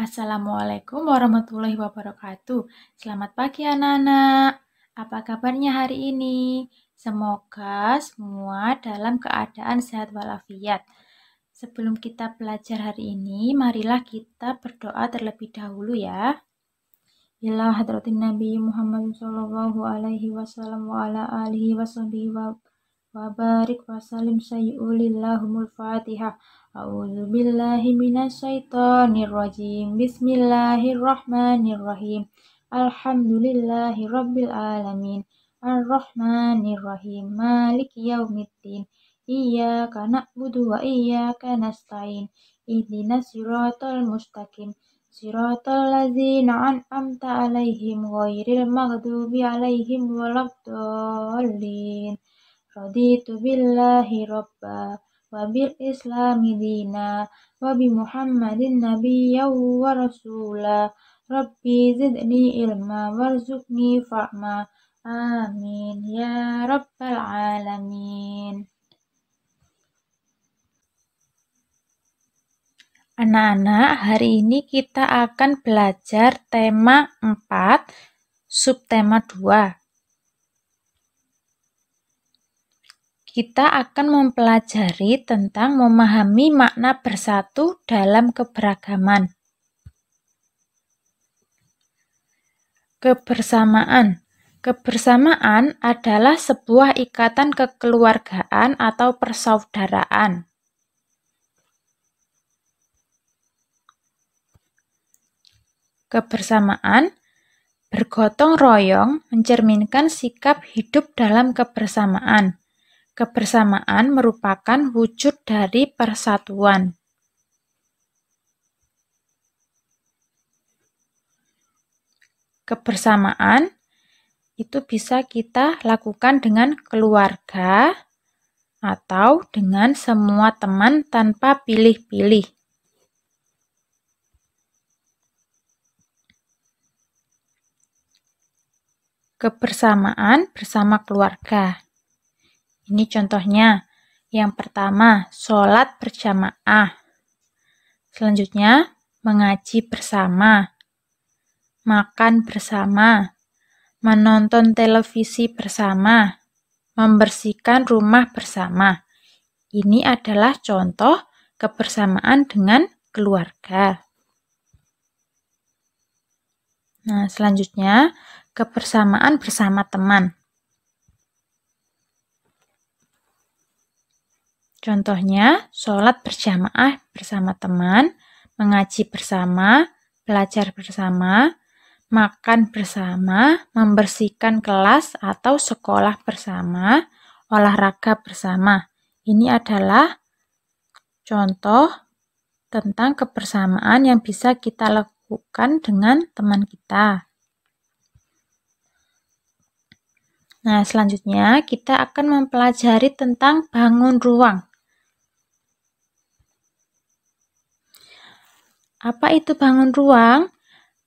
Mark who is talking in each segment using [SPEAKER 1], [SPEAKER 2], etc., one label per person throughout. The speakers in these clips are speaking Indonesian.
[SPEAKER 1] Assalamualaikum warahmatullahi wabarakatuh. Selamat pagi anak-anak. Apa kabarnya hari ini? Semoga semua dalam keadaan sehat walafiat. Sebelum kita belajar hari ini, marilah kita berdoa terlebih dahulu ya. Bismillahirrahmanirrahim. Nabi Muhammad sallallahu alaihi wasallam wa ala alihi wasallam Wabarik wasalim wa salim sayyulillahumul fatiha a'udzu billahi minas syaitonir rajim bismillahirrahmanirrahim alhamdulillahi rabbil alamin arrahmanir rahim Malik yaumiddin Iya na'budu wa iyyaka nasta'in ihdinas siratal mustaqim siratal ladzina an'amta 'alaihim ghairil maghdubi 'alaihim waladdallin Raditu billahi robba wa bil islami dina wa bi muhammadin nabiyya wa rasula rabbi zidni ilma warzuqni fa'ma amin ya rabbal alamin Anak-anak, hari ini kita akan belajar tema 4, subtema 2, kita akan mempelajari tentang memahami makna bersatu dalam keberagaman. Kebersamaan Kebersamaan adalah sebuah ikatan kekeluargaan atau persaudaraan. Kebersamaan bergotong royong mencerminkan sikap hidup dalam kebersamaan Kebersamaan merupakan wujud dari persatuan. Kebersamaan itu bisa kita lakukan dengan keluarga atau dengan semua teman tanpa pilih-pilih. Kebersamaan bersama keluarga. Ini contohnya. Yang pertama, sholat berjamaah. Selanjutnya, mengaji bersama, makan bersama, menonton televisi bersama, membersihkan rumah bersama. Ini adalah contoh kebersamaan dengan keluarga. Nah, selanjutnya kebersamaan bersama teman. Contohnya, sholat berjamaah bersama teman, mengaji bersama, belajar bersama, makan bersama, membersihkan kelas atau sekolah bersama, olahraga bersama. Ini adalah contoh tentang kebersamaan yang bisa kita lakukan dengan teman kita. Nah, selanjutnya kita akan mempelajari tentang bangun ruang. Apa itu bangun ruang?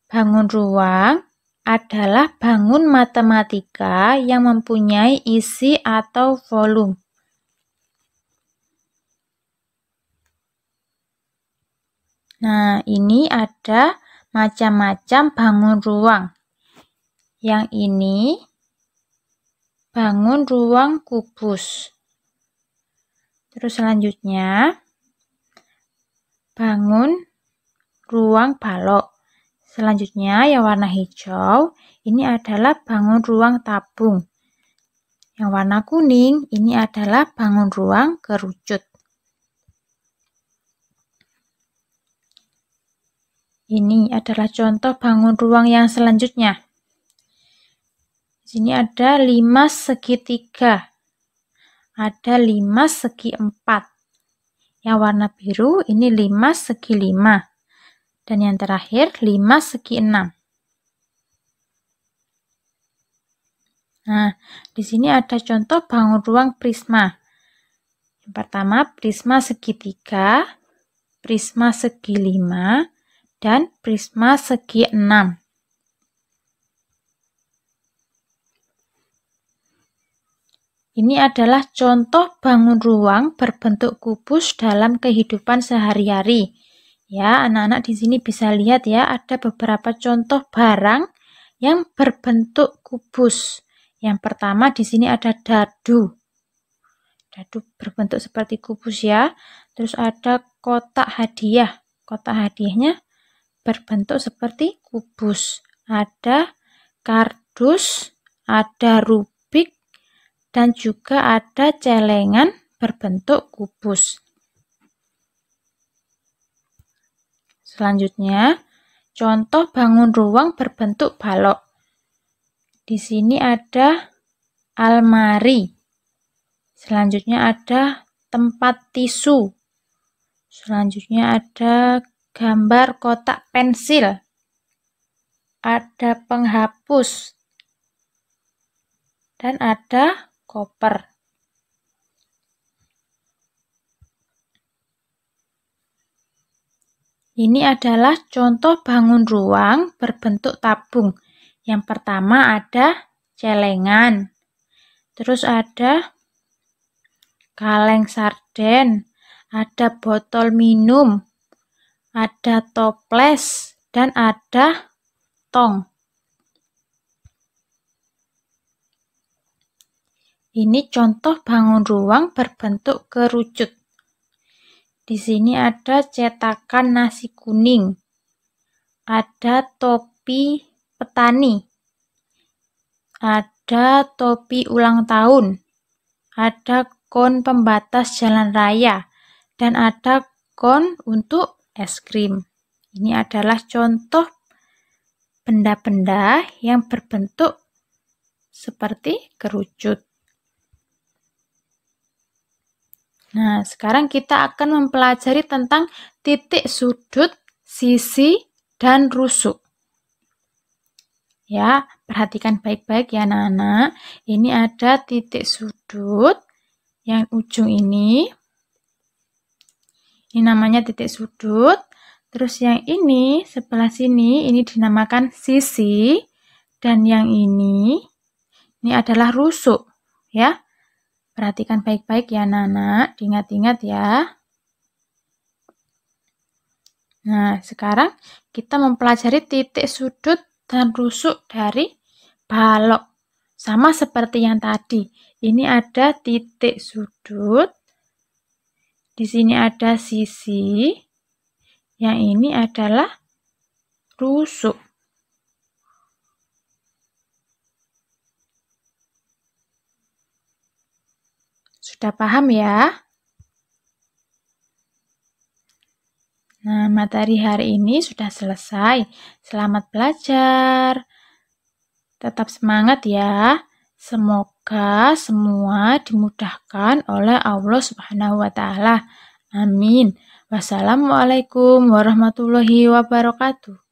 [SPEAKER 1] Bangun ruang adalah bangun matematika yang mempunyai isi atau volume. Nah, ini ada macam-macam bangun ruang. Yang ini bangun ruang kubus. Terus selanjutnya bangun ruang balok. Selanjutnya yang warna hijau, ini adalah bangun ruang tabung. Yang warna kuning, ini adalah bangun ruang kerucut. Ini adalah contoh bangun ruang yang selanjutnya. Di sini ada 5 segi 3. Ada 5 segi 4. Yang warna biru ini 5 segi 5. Dan yang terakhir, 5 segi 6. Nah, di sini ada contoh bangun ruang prisma. Yang pertama, prisma segitiga, prisma segi 5, dan prisma segi 6. Ini adalah contoh bangun ruang berbentuk kubus dalam kehidupan sehari-hari. Ya, anak-anak di sini bisa lihat ya, ada beberapa contoh barang yang berbentuk kubus. Yang pertama di sini ada dadu. Dadu berbentuk seperti kubus ya. Terus ada kotak hadiah. Kotak hadiahnya berbentuk seperti kubus. Ada kardus, ada rubik, dan juga ada celengan berbentuk kubus. Selanjutnya, contoh bangun ruang berbentuk balok. Di sini ada almari. Selanjutnya ada tempat tisu. Selanjutnya ada gambar kotak pensil. Ada penghapus. Dan ada koper. Ini adalah contoh bangun ruang berbentuk tabung. Yang pertama ada celengan, terus ada kaleng sarden, ada botol minum, ada toples, dan ada tong. Ini contoh bangun ruang berbentuk kerucut. Di sini ada cetakan nasi kuning. Ada topi petani. Ada topi ulang tahun. Ada kon pembatas jalan raya dan ada kon untuk es krim. Ini adalah contoh benda-benda yang berbentuk seperti kerucut. Nah, sekarang kita akan mempelajari tentang titik sudut, sisi, dan rusuk. Ya, perhatikan baik-baik ya anak-anak. Ini ada titik sudut yang ujung ini. Ini namanya titik sudut. Terus yang ini sebelah sini ini dinamakan sisi dan yang ini ini adalah rusuk ya. Perhatikan baik-baik ya Nana, diingat ingat-ingat ya. Nah, sekarang kita mempelajari titik sudut dan rusuk dari balok. Sama seperti yang tadi, ini ada titik sudut, di sini ada sisi, yang ini adalah rusuk. Sudah paham ya? Nah, materi hari ini sudah selesai. Selamat belajar. Tetap semangat ya. Semoga semua dimudahkan oleh Allah Subhanahu wa taala. Amin. Wassalamualaikum warahmatullahi wabarakatuh.